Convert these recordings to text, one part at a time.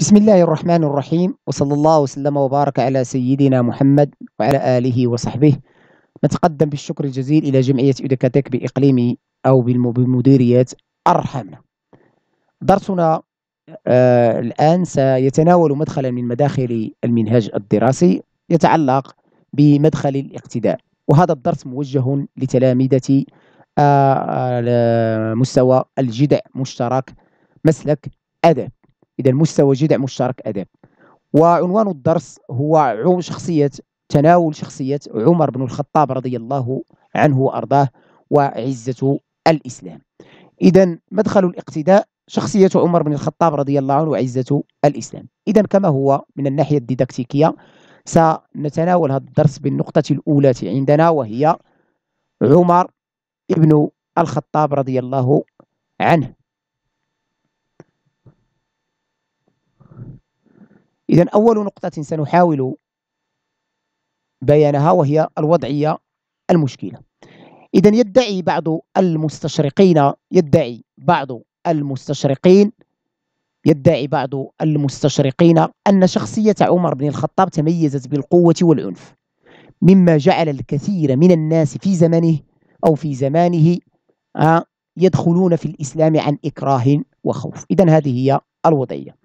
بسم الله الرحمن الرحيم وصلى الله وسلم وبارك على سيدنا محمد وعلى آله وصحبه نتقدم بالشكر الجزيل إلى جمعية إدكاتك بإقليمي أو بمديرية أرحمنا درسنا آه الآن سيتناول مدخلا من مداخل المنهج الدراسي يتعلق بمدخل الاقتداء وهذا الدرس موجه لتلامذة آه, آه، مستوى الجدع مشترك مسلك أدب إذا مستوى جذع مشترك آداب وعنوان الدرس هو شخصية تناول شخصية عمر بن الخطاب رضي الله عنه وأرضاه وعزة الإسلام إذا مدخل الاقتداء شخصية عمر بن الخطاب رضي الله عنه وعزة الإسلام إذا كما هو من الناحية الديداكتيكية سنتناول هذا الدرس بالنقطة الأولى عندنا وهي عمر ابن الخطاب رضي الله عنه إذا أول نقطة سنحاول بيانها وهي الوضعية المشكلة إذا يدعي بعض المستشرقين يدعي بعض المستشرقين يدعي بعض المستشرقين أن شخصية عمر بن الخطاب تميزت بالقوة والعنف مما جعل الكثير من الناس في زمنه أو في زمانه آه، يدخلون في الإسلام عن إكراه وخوف إذا هذه هي الوضعية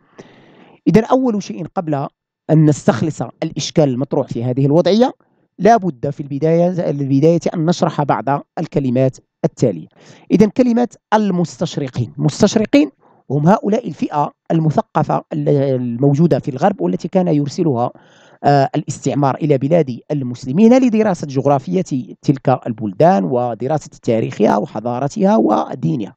إذا أول شيء قبل أن نستخلص الإشكال المطروح في هذه الوضعية لا بد في البداية البداية أن نشرح بعض الكلمات التالية إذا كلمة المستشرقين مستشرقين هم هؤلاء الفئة المثقفة الموجودة في الغرب والتي كان يرسلها آه، الاستعمار إلى بلاد المسلمين لدراسة جغرافية تلك البلدان ودراسة تاريخها وحضارتها ودينها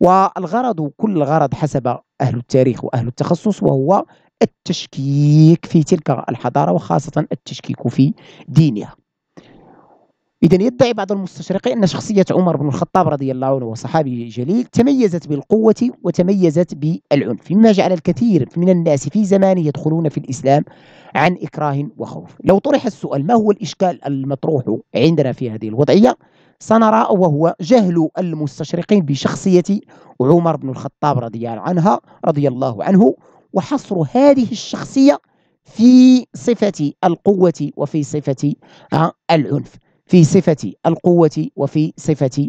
والغرض كل غرض حسب أهل التاريخ وأهل التخصص وهو التشكيك في تلك الحضارة وخاصة التشكيك في دينها إذا يدعي بعض المستشرقين أن شخصية عمر بن الخطاب رضي الله عنه وصحابي جليل تميزت بالقوة وتميزت بالعنف مما جعل الكثير من الناس في زمان يدخلون في الإسلام عن إكراه وخوف لو طرح السؤال ما هو الإشكال المطروح عندنا في هذه الوضعية سنرى وهو جهل المستشرقين بشخصية عمر بن الخطاب رضي الله عنها رضي الله عنه وحصر هذه الشخصية في صفة القوة وفي صفة العنف في صفة القوة وفي صفة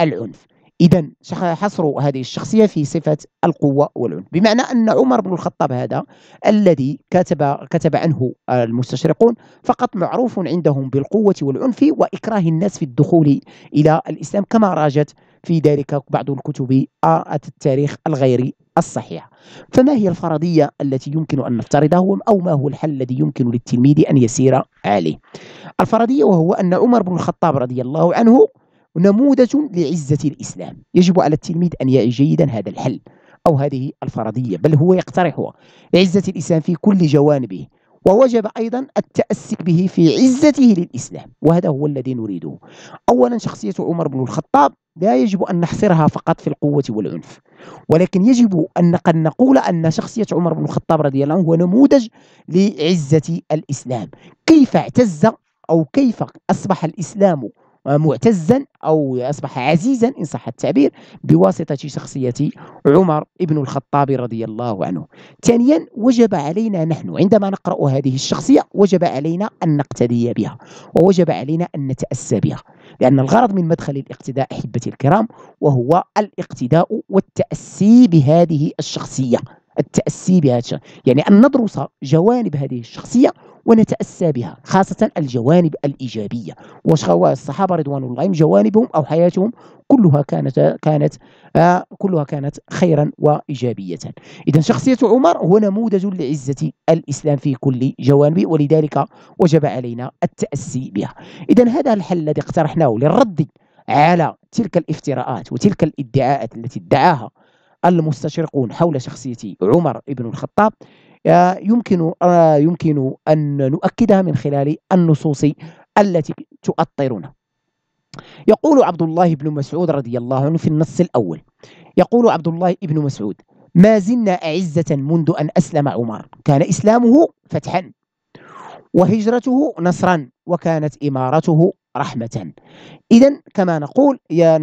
العنف إذا حصر هذه الشخصية في صفة القوة والعنف بمعنى أن عمر بن الخطاب هذا الذي كتب كتب عنه المستشرقون فقط معروف عندهم بالقوة والعنف وإكراه الناس في الدخول إلى الإسلام كما راجت في ذلك بعض الكتب آه، التاريخ الغير الصحيح فما هي الفرضية التي يمكن أن نفترضها أو ما هو الحل الذي يمكن للتلميذ أن يسير عليه الفرضية وهو أن عمر بن الخطاب رضي الله عنه نموذج لعزة الإسلام يجب على التلميذ أن يعي جيدا هذا الحل أو هذه الفرضية بل هو يقترحها عزة الإسلام في كل جوانبه ووجب أيضا التأسي به في عزته للإسلام وهذا هو الذي نريده أولا شخصية عمر بن الخطاب لا يجب أن نحصرها فقط في القوة والعنف ولكن يجب أن قد نقول أن شخصية عمر بن الخطاب رضي الله عنه هو نموذج لعزة الإسلام كيف اعتز أو كيف أصبح الإسلام معتزا أو أصبح عزيزا إن صح التعبير بواسطة شخصية عمر بن الخطاب رضي الله عنه ثانيا وجب علينا نحن عندما نقرأ هذه الشخصية وجب علينا أن نقتدي بها ووجب علينا أن نتأسى بها لأن الغرض من مدخل الاقتداء أحبتي الكرام وهو الاقتداء والتأسي بهذه الشخصية التأسي بهذا يعني أن ندرس جوانب هذه الشخصية ونتأسى بها خاصة الجوانب الإيجابية الصحابة رضوان الله جوانبهم أو حياتهم كلها كانت كانت آه، كلها كانت خيرا وإيجابية إذا شخصية عمر هو نموذج لعزة الإسلام في كل جوانبه ولذلك وجب علينا التأسي بها إذا هذا الحل الذي اقترحناه للرد على تلك الافتراءات وتلك الادعاءات التي ادعاها المستشرقون حول شخصية عمر بن الخطاب آه، يمكن آه، يمكن أن نؤكدها من خلال النصوص التي تؤطرنا يقول عبد الله بن مسعود رضي الله عنه في النص الأول يقول عبد الله بن مسعود ما زلنا أعزة منذ أن أسلم عمر كان إسلامه فتحا وهجرته نصرا وكانت إمارته رحمة إذا كما نقول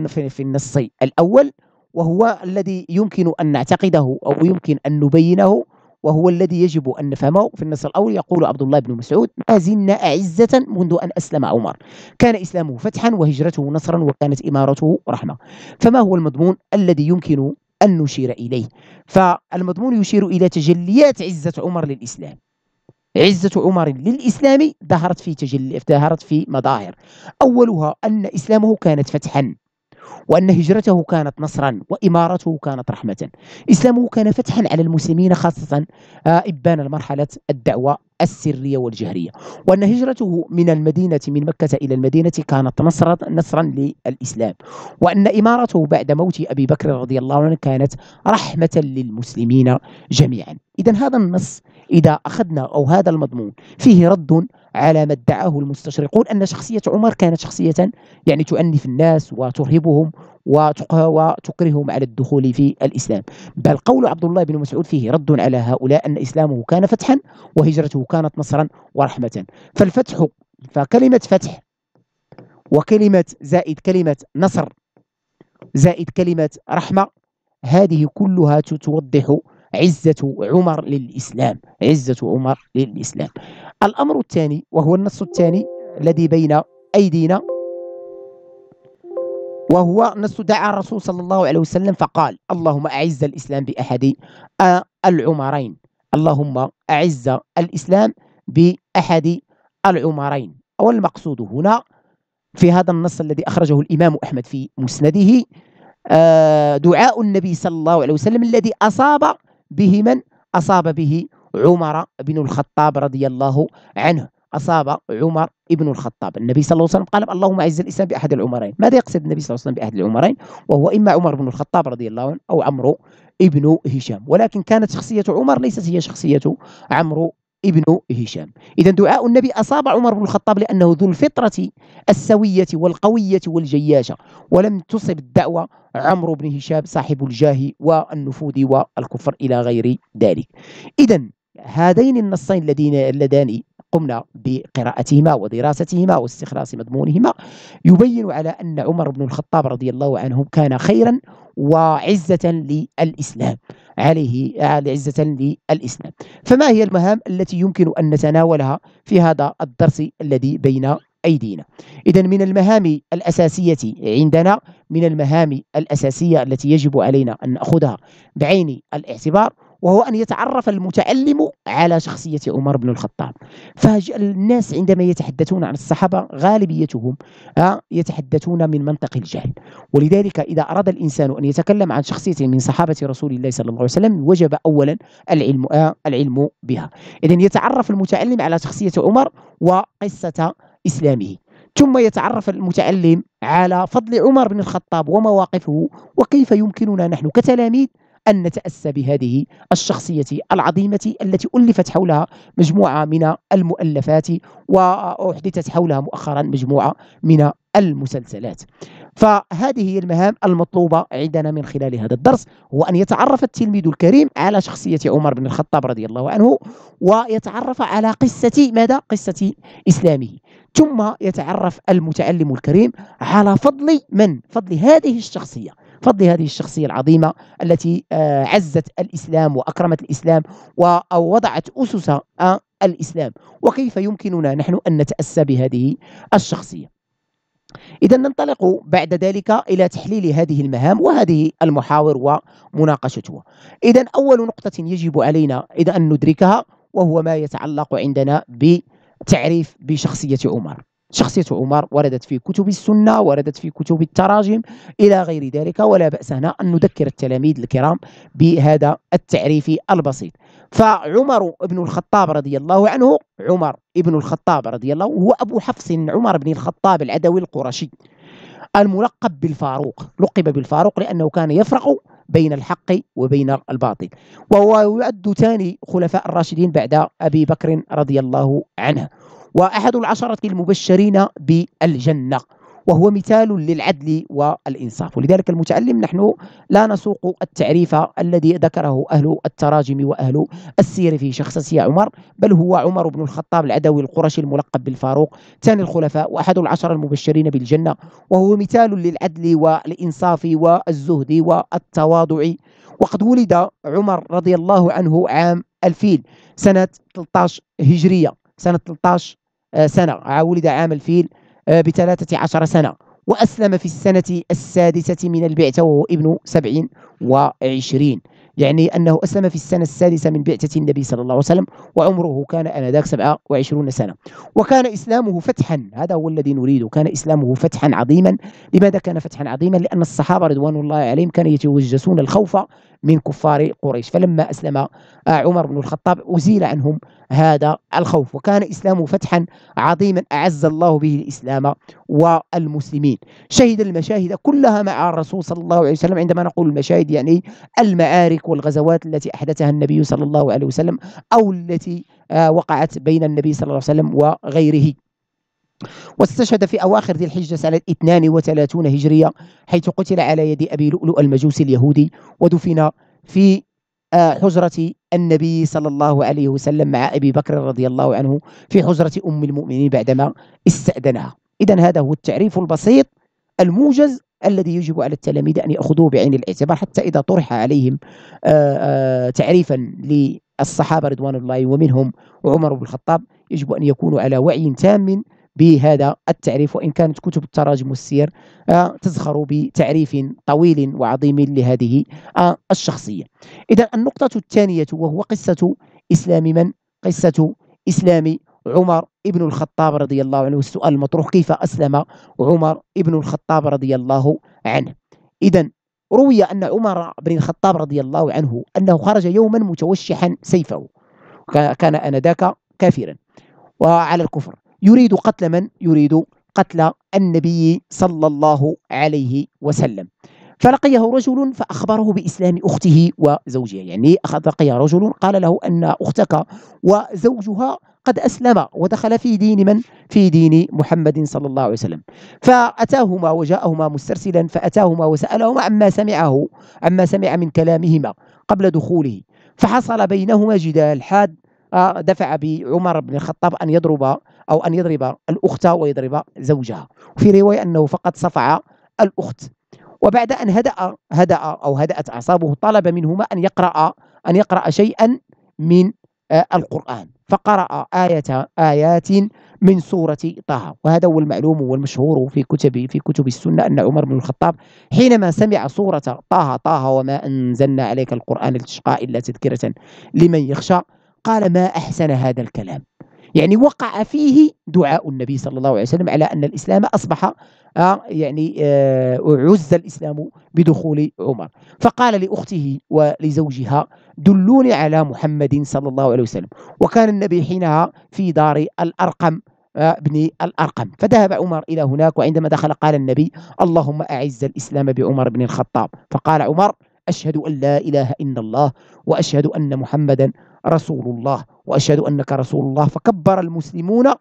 في النص الأول وهو الذي يمكن أن نعتقده أو يمكن أن نبينه وهو الذي يجب أن نفهمه في النص الأول يقول عبد الله بن مسعود ما زلنا أعزة منذ أن أسلم عمر كان إسلامه فتحا وهجرته نصرا وكانت إمارته رحمة فما هو المضمون الذي يمكن أن نشير إليه فالمضمون يشير إلى تجليات عزة عمر للإسلام عزة عمر للإسلام ظهرت في تجل... ظهرت في مظاهر أولها أن إسلامه كانت فتحا وأن هجرته كانت نصرا وإمارته كانت رحمة إسلامه كان فتحا على المسلمين خاصة آه، إبان مرحلة الدعوة السرية والجهرية وأن هجرته من المدينة من مكة إلى المدينة كانت نصرا نصرا للإسلام وأن إمارته بعد موت أبي بكر رضي الله عنه كانت رحمة للمسلمين جميعا إذا هذا النص إذا أخذنا أو هذا المضمون فيه رد على ما ادعاه المستشرقون أن شخصية عمر كانت شخصية يعني تؤنف الناس وترهبهم وتكرههم على الدخول في الإسلام بل قول عبد الله بن مسعود فيه رد على هؤلاء أن إسلامه كان فتحا وهجرته كانت نصرا ورحمة فالفتح فكلمة فتح وكلمة زائد كلمة نصر زائد كلمة رحمة هذه كلها توضح عزة عمر للإسلام عزة عمر للإسلام الأمر الثاني وهو النص الثاني الذي بين أيدينا وهو نص دعا الرسول صلى الله عليه وسلم فقال اللهم أعز الإسلام بأحد العمرين اللهم أعز الإسلام بأحد العمرين والمقصود هنا في هذا النص الذي أخرجه الإمام أحمد في مسنده آه، دعاء النبي صلى الله عليه وسلم الذي أصاب به من أصاب به عمر بن الخطاب رضي الله عنه أصاب عمر بن الخطاب النبي صلى الله عليه وسلم قال اللهم أعز الإسلام بأحد العمرين ماذا يقصد النبي صلى الله عليه وسلم بأحد العمرين وهو إما عمر بن الخطاب رضي الله عنه أو عمرو ابن هشام ولكن كانت شخصية عمر ليست هي شخصية عمرو ابن هشام إذا دعاء النبي أصاب عمر بن الخطاب لأنه ذو الفطرة السوية والقوية والجياشة ولم تصب الدعوة عمرو بن هشام صاحب الجاه والنفوذ والكفر إلى غير ذلك إذا هذين النصين اللذين اللذان قمنا بقراءتهما ودراستهما واستخلاص مضمونهما يبين على أن عمر بن الخطاب رضي الله عنه كان خيرا وعزة للإسلام عليه آه، عزة للإسلام فما هي المهام التي يمكن أن نتناولها في هذا الدرس الذي بين أيدينا إذا من المهام الأساسية عندنا من المهام الأساسية التي يجب علينا أن نأخذها بعين الاعتبار وهو أن يتعرف المتعلم على شخصية عمر بن الخطاب فالناس عندما يتحدثون عن الصحابة غالبيتهم آه، يتحدثون من منطق الجهل ولذلك إذا أراد الإنسان أن يتكلم عن شخصية من صحابة رسول الله صلى الله عليه وسلم وجب أولا العلم, آه، العلم بها إذا يتعرف المتعلم على شخصية عمر وقصة إسلامه ثم يتعرف المتعلم على فضل عمر بن الخطاب ومواقفه وكيف يمكننا نحن كتلاميذ أن نتأسى بهذه الشخصية العظيمة التي ألفت حولها مجموعة من المؤلفات وأحدثت حولها مؤخرا مجموعة من المسلسلات فهذه هي المهام المطلوبة عندنا من خلال هذا الدرس هو أن يتعرف التلميذ الكريم على شخصية عمر بن الخطاب رضي الله عنه ويتعرف على قصة ماذا؟ قصة إسلامه ثم يتعرف المتعلم الكريم على فضل من؟ فضل هذه الشخصية بفضل هذه الشخصية العظيمة التي آه، عزت الإسلام وأكرمت الإسلام ووضعت أسس آه، الإسلام وكيف يمكننا نحن أن نتأسى بهذه الشخصية إذا ننطلق بعد ذلك إلى تحليل هذه المهام وهذه المحاور ومناقشتها إذا أول نقطة يجب علينا إذا أن ندركها وهو ما يتعلق عندنا بتعريف بشخصية عمر شخصية عمر وردت في كتب السنة وردت في كتب التراجم إلى غير ذلك ولا بأس هنا أن نذكر التلاميذ الكرام بهذا التعريف البسيط فعمر بن الخطاب رضي الله عنه عمر بن الخطاب رضي الله هو أبو حفص عمر بن الخطاب العدوي القرشي الملقب بالفاروق لقب بالفاروق لأنه كان يفرق بين الحق وبين الباطل وهو يعد ثاني خلفاء الراشدين بعد أبي بكر رضي الله عنه وأحد العشرة المبشرين بالجنة وهو مثال للعدل والإنصاف ولذلك المتعلم نحن لا نسوق التعريف الذي ذكره أهل التراجم وأهل السير في شخصية عمر بل هو عمر بن الخطاب العدوي القرشي الملقب بالفاروق ثاني الخلفاء وأحد العشر المبشرين بالجنة وهو مثال للعدل والإنصاف والزهد والتواضع وقد ولد عمر رضي الله عنه عام 2000 سنة 13 هجرية سنة 13 آه، سنة آه، ولد عام الفيل آه، بثلاثة عشر سنة وأسلم في السنة السادسة من البعثة وهو ابن سبعين وعشرين يعني أنه أسلم في السنة السادسة من بعثة النبي صلى الله عليه وسلم وعمره كان آنذاك 27 سنة وكان إسلامه فتحا هذا هو الذي نريده كان إسلامه فتحا عظيما لماذا كان فتحا عظيما؟ لأن الصحابة رضوان الله عليهم كانوا يتوجسون الخوف من كفار قريش فلما أسلم آه، عمر بن الخطاب أزيل عنهم هذا الخوف وكان إسلامه فتحا عظيما أعز الله به الإسلام والمسلمين شهد المشاهد كلها مع الرسول صلى الله عليه وسلم عندما نقول المشاهد يعني المعارك والغزوات التي أحدثها النبي صلى الله عليه وسلم أو التي آه، وقعت بين النبي صلى الله عليه وسلم وغيره واستشهد في أواخر ذي الحجة سنة 32 هجرية حيث قتل على يد أبي لؤلؤ المجوسي اليهودي ودفن في آه، حجرة النبي صلى الله عليه وسلم مع أبي بكر رضي الله عنه في حجرة أم المؤمنين بعدما استأذنها إذا هذا هو التعريف البسيط الموجز الذي يجب على التلاميذ أن يأخذوه بعين الاعتبار حتى إذا طرح عليهم آه، آه، تعريفا للصحابة رضوان الله ومنهم عمر بن الخطاب يجب أن يكونوا على وعي تام بهذا التعريف وإن كانت كتب التراجم والسير آه، تزخر بتعريف طويل وعظيم لهذه آه، الشخصية إذا النقطة الثانية وهو قصة إسلام من؟ قصة إسلام عمر ابن الخطاب رضي الله عنه والسؤال المطروح كيف أسلم عمر ابن الخطاب رضي الله عنه إذا روي أن عمر بن الخطاب رضي الله عنه أنه خرج يوما متوشحا سيفه كان أنذاك كافرا وعلى الكفر يريد قتل من؟ يريد قتل النبي صلى الله عليه وسلم فلقيه رجل فأخبره بإسلام أخته وزوجها يعني لقيه رجل قال له أن أختك وزوجها قد أسلم ودخل في دين من؟ في دين محمد صلى الله عليه وسلم فأتاهما وجاءهما مسترسلا فأتاهما وسألهما عما سمعه عما سمع من كلامهما قبل دخوله فحصل بينهما جدال حاد آه، دفع بعمر بن الخطاب أن يضرب أو أن يضرب الأخت ويضرب زوجها وفي رواية أنه فقط صفع الأخت وبعد أن هدأ هدأ أو هدأت أعصابه طلب منهما أن يقرأ أن يقرأ شيئا من آه، القرآن فقرأ آية آيات من سورة طه وهذا هو المعلوم والمشهور في كتب في كتب السنة أن عمر بن الخطاب حينما سمع سورة طه طه وما أنزلنا عليك القرآن لتشقى إلا تذكرة لمن يخشى قال ما أحسن هذا الكلام يعني وقع فيه دعاء النبي صلى الله عليه وسلم على أن الإسلام أصبح آه، يعني آه، عز الإسلام بدخول عمر فقال لأخته ولزوجها دلوني على محمد صلى الله عليه وسلم وكان النبي حينها في دار الأرقم آه، ابن الأرقم فذهب عمر إلى هناك وعندما دخل قال النبي اللهم أعز الإسلام بعمر بن الخطاب فقال عمر أشهد أن لا إله إلا الله وأشهد أن محمدا رسول الله وأشهد أنك رسول الله فكبر المسلمون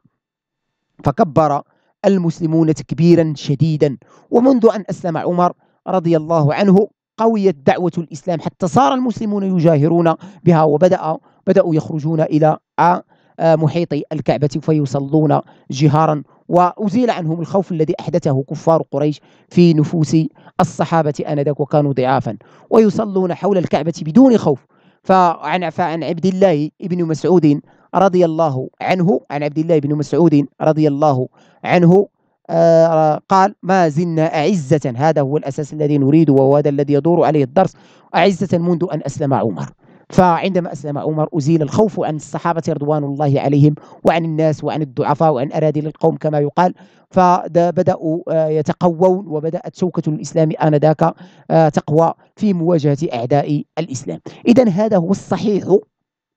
فكبر المسلمون تكبيرا شديدا ومنذ أن أسلم عمر رضي الله عنه قويت دعوة الإسلام حتى صار المسلمون يجاهرون بها وبدأ بدأوا يخرجون إلى آه، آه، محيط الكعبة فيصلون جهارا وأزيل عنهم الخوف الذي أحدثه كفار قريش في نفوس الصحابة آنذاك وكانوا ضعافا ويصلون حول الكعبة بدون خوف فعن فعن عبد الله بن مسعود رضي الله عنه عن عبد الله بن مسعود رضي الله عنه آه، قال ما زلنا أعزة هذا هو الأساس الذي نريده وهو هذا الذي يدور عليه الدرس أعزة منذ أن أسلم عمر فعندما أسلم عمر أزيل الخوف عن الصحابة رضوان الله عليهم وعن الناس وعن الضعفاء وعن أراذل القوم كما يقال فبدأوا آه، يتقوون وبدأت شوكة الإسلام آنذاك آه، تقوى في مواجهة أعداء الإسلام إذا هذا هو الصحيح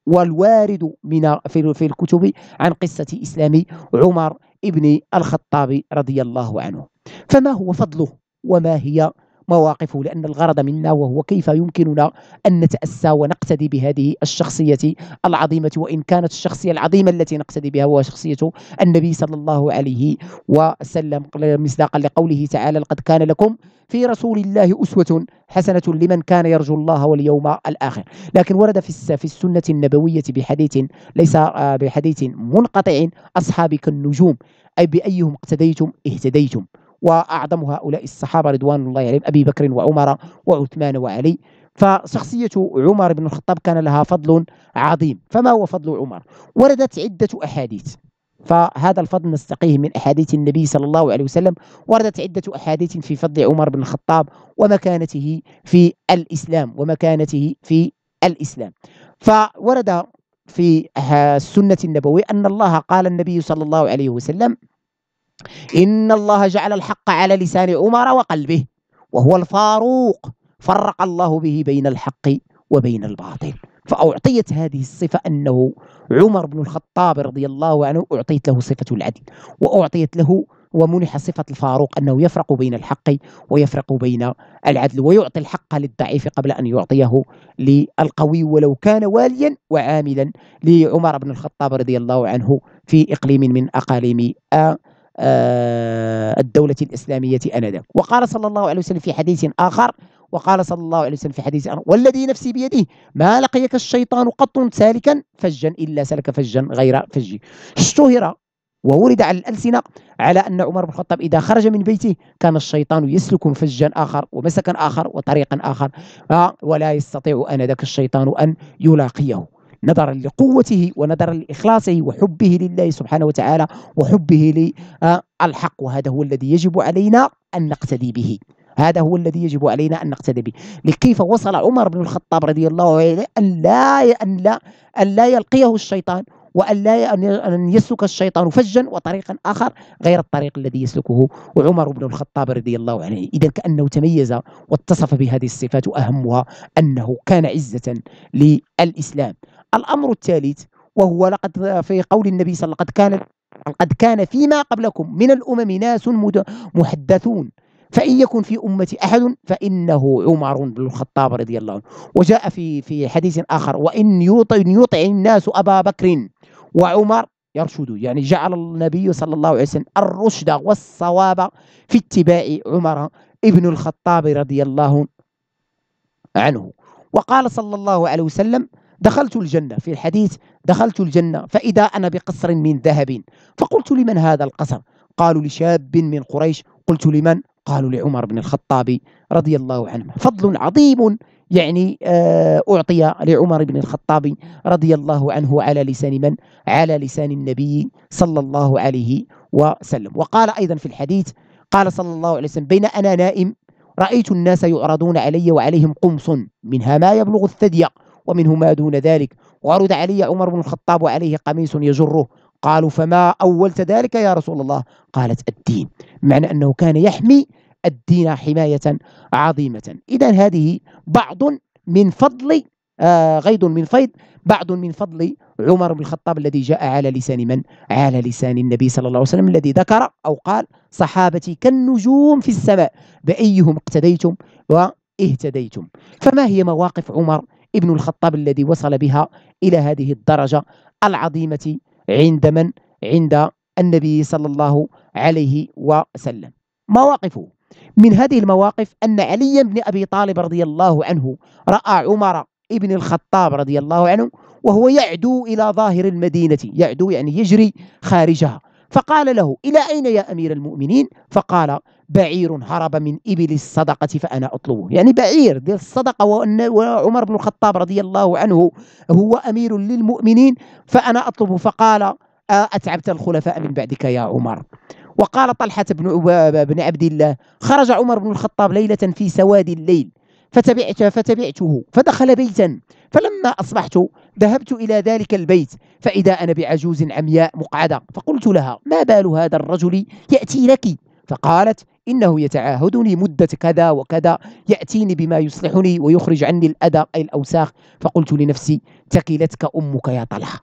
والوارد من في الكتب عن قصة إسلام عمر ابن الخطاب رضي الله عنه فما هو فضله وما هي مواقفه لأن الغرض منا وهو كيف يمكننا أن نتأسى ونقتدي بهذه الشخصية العظيمة وإن كانت الشخصية العظيمة التي نقتدي بها هو شخصية النبي صلى الله عليه وسلم مصداقا لقوله تعالى لقد كان لكم في رسول الله أسوة حسنة لمن كان يرجو الله واليوم الآخر لكن ورد في في السنة النبوية بحديث ليس آه، بحديث منقطع أصحابك النجوم أي بأيهم اقتديتم اهتديتم وأعظم هؤلاء الصحابة رضوان الله عليهم أبي بكر وعمر وعثمان وعلي فشخصية عمر بن الخطاب كان لها فضل عظيم فما هو فضل عمر؟ وردت عدة أحاديث فهذا الفضل نستقيه من أحاديث النبي صلى الله عليه وسلم وردت عدة أحاديث في فضل عمر بن الخطاب ومكانته في الإسلام ومكانته في الإسلام فورد في السنة النبوية أن الله قال النبي صلى الله عليه وسلم إن الله جعل الحق على لسان عمر وقلبه وهو الفاروق فرق الله به بين الحق وبين الباطل فأعطيت هذه الصفة أنه عمر بن الخطاب رضي الله عنه أعطيت له صفة العدل وأعطيت له ومنح صفة الفاروق أنه يفرق بين الحق ويفرق بين العدل ويعطي الحق للضعيف قبل أن يعطيه للقوي ولو كان واليا وعاملا لعمر بن الخطاب رضي الله عنه في إقليم من أقاليم آه آه، الدولة الإسلامية أنذاك وقال صلى الله عليه وسلم في حديث آخر وقال صلى الله عليه وسلم في حديث آخر والذي نفسي بيده ما لقيك الشيطان قط سالكا فجا إلا سلك فجا غير فجي اشتهر وورد على الألسنة على أن عمر بن الخطاب إذا خرج من بيته كان الشيطان يسلك فجا آخر ومسكا آخر وطريقا آخر ولا يستطيع أنذاك الشيطان أن يلاقيه نظرا لقوته ونظرا لإخلاصه وحبه لله سبحانه وتعالى وحبه للحق آه، وهذا هو الذي يجب علينا أن نقتدي به هذا هو الذي يجب علينا أن نقتدي به لكيف وصل عمر بن الخطاب رضي الله عنه أن لا, أن لا, أن لا يلقيه الشيطان وأن لا أن يسلك الشيطان فجا وطريقا آخر غير الطريق الذي يسلكه عمر بن الخطاب رضي الله عنه إذا كأنه تميز واتصف بهذه الصفات وأهمها أنه كان عزة للإسلام الأمر الثالث وهو لقد في قول النبي صلى الله عليه وسلم قد كان قد كان فيما قبلكم من الأمم ناس محدثون فإن يكن في أمتي أحد فإنه عمر بن الخطاب رضي الله عنه وجاء في في حديث آخر وإن يطع الناس أبا بكر وعمر يرشد يعني جعل النبي صلى الله عليه وسلم الرشد والصواب في اتباع عمر ابن الخطاب رضي الله عنه وقال صلى الله عليه وسلم دخلت الجنة في الحديث دخلت الجنة فإذا أنا بقصر من ذهب فقلت لمن هذا القصر قالوا لشاب من قريش قلت لمن قالوا لعمر بن الخطاب رضي الله عنه فضل عظيم يعني آه، أعطي لعمر بن الخطاب رضي الله عنه على لسان من؟ على لسان النبي صلى الله عليه وسلم وقال أيضا في الحديث قال صلى الله عليه وسلم بين أنا نائم رأيت الناس يعرضون علي وعليهم قمص منها ما يبلغ الثدي ومنه ما دون ذلك ورد علي عمر بن الخطاب وعليه قميص يجره قالوا فما أولت ذلك يا رسول الله قالت الدين معنى أنه كان يحمي الدين حماية عظيمة إذا هذه بعض من فضل آه غيض من فيض بعض من فضل عمر بن الخطاب الذي جاء على لسان من؟ على لسان النبي صلى الله عليه وسلم الذي ذكر أو قال صحابتي كالنجوم في السماء بأيهم اقتديتم واهتديتم فما هي مواقف عمر ابن الخطاب الذي وصل بها إلى هذه الدرجة العظيمة عند من؟ عند النبي صلى الله عليه وسلم مواقفه من هذه المواقف أن علي بن أبي طالب رضي الله عنه رأى عمر ابن الخطاب رضي الله عنه وهو يعدو إلى ظاهر المدينة يعدو يعني يجري خارجها فقال له إلى أين يا أمير المؤمنين فقال بعير هرب من إبل الصدقة فأنا أطلبه يعني بعير ديال الصدقة وعمر بن الخطاب رضي الله عنه هو أمير للمؤمنين فأنا أطلبه فقال آه، أتعبت الخلفاء من بعدك يا عمر وقال طلحة بن, بن عبد الله خرج عمر بن الخطاب ليلة في سواد الليل فتبعت فتبعته فدخل بيتا فلما أصبحت ذهبت إلى ذلك البيت فإذا أنا بعجوز عمياء مقعدة فقلت لها ما بال هذا الرجل يأتي لك فقالت إنه يتعاهدني مدة كذا وكذا يأتيني بما يصلحني ويخرج عني الأذى أي الأوساخ فقلت لنفسي تكلتك أمك يا طلحة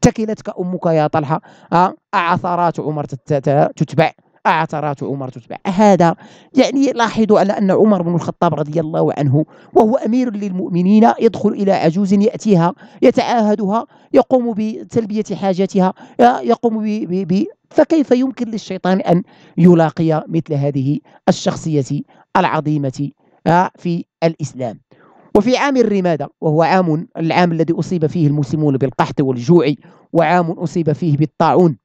تكلتك أمك يا طلحة آه، أعثرات عمر تتبع أعترات عمر تتبع هذا يعني لاحظوا على أن عمر بن الخطاب رضي الله عنه وهو أمير للمؤمنين يدخل إلى عجوز يأتيها يتعاهدها يقوم بتلبية حاجتها يقوم ب فكيف يمكن للشيطان أن يلاقي مثل هذه الشخصية العظيمة آه، في الإسلام وفي عام الرمادة وهو عام العام الذي أصيب فيه المسلمون بالقحط والجوع وعام أصيب فيه بالطاعون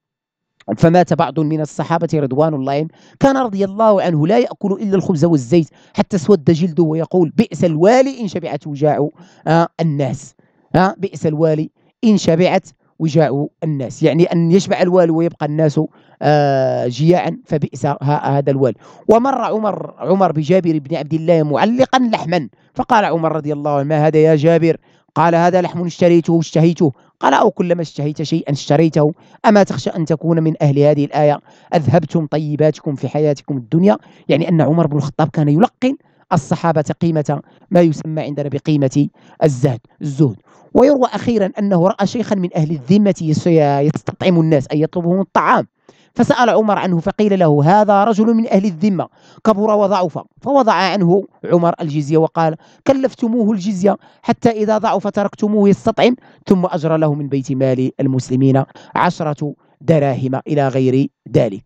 فمات بعض من الصحابة رضوان الله كان رضي الله عنه لا يأكل إلا الخبز والزيت حتى اسود جلده ويقول بئس الوالي إن شبعت وجاع آه، الناس آه، بئس الوالي إن شبعت وجاء الناس يعني أن يشبع الوالي ويبقى الناس آه، جياعا فبئس هذا الوالي ومر عمر عمر بجابر بن عبد الله معلقا لحما فقال عمر رضي الله عنه ما هذا يا جابر قال هذا لحم اشتريته اشتهيته قال أو كلما اشتهيت شيئا اشتريته أما تخشى أن تكون من أهل هذه الآية أذهبتم طيباتكم في حياتكم الدنيا يعني أن عمر بن الخطاب كان يلقن الصحابة قيمة ما يسمى عندنا بقيمة الزهد الزهد ويروى أخيرا أنه رأى شيخا من أهل الذمة يستطعم الناس أي يطلبهم الطعام فسأل عمر عنه فقيل له هذا رجل من أهل الذمة كبر وضعف فوضع عنه عمر الجزية وقال كلفتموه الجزية حتى إذا ضعف تركتموه يستطعم ثم أجر له من بيت مال المسلمين عشرة دراهم إلى غير ذلك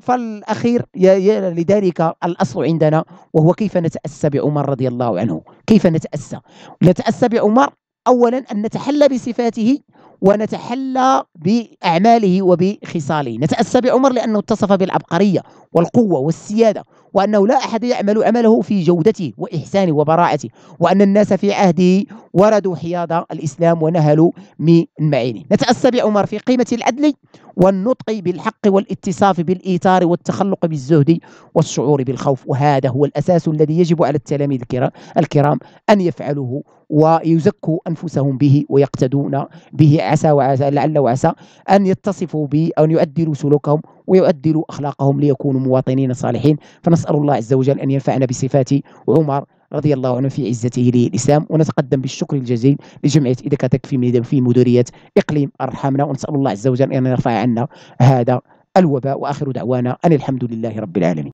فالأخير لذلك الأصل عندنا وهو كيف نتأسى بعمر رضي الله عنه كيف نتأسى نتأسى بعمر أولا أن نتحلى بصفاته ونتحلى بأعماله وبخصاله نتأسى بعمر لأنه اتصف بالعبقرية والقوة والسيادة وأنه لا أحد يعمل عمله في جودته وإحسانه وبراعته وأن الناس في عهده وردوا حياض الإسلام ونهلوا من معينه نتأسى بعمر في قيمة العدل والنطق بالحق والاتصاف بالإيثار والتخلق بالزهد والشعور بالخوف وهذا هو الأساس الذي يجب على التلاميذ الكرام أن يفعلوه ويزكوا أنفسهم به ويقتدون به عسى وعسى لعل وعسى أن يتصفوا به أو أن يؤدلوا سلوكهم ويؤدلوا أخلاقهم ليكونوا مواطنين صالحين فنسأل الله عز وجل أن ينفعنا بصفات عمر رضي الله عنه في عزته للإسلام ونتقدم بالشكر الجزيل لجمعية إذا كانت في في مديرية إقليم أرحمنا ونسأل الله عز وجل أن يرفع عنا هذا الوباء وآخر دعوانا أن الحمد لله رب العالمين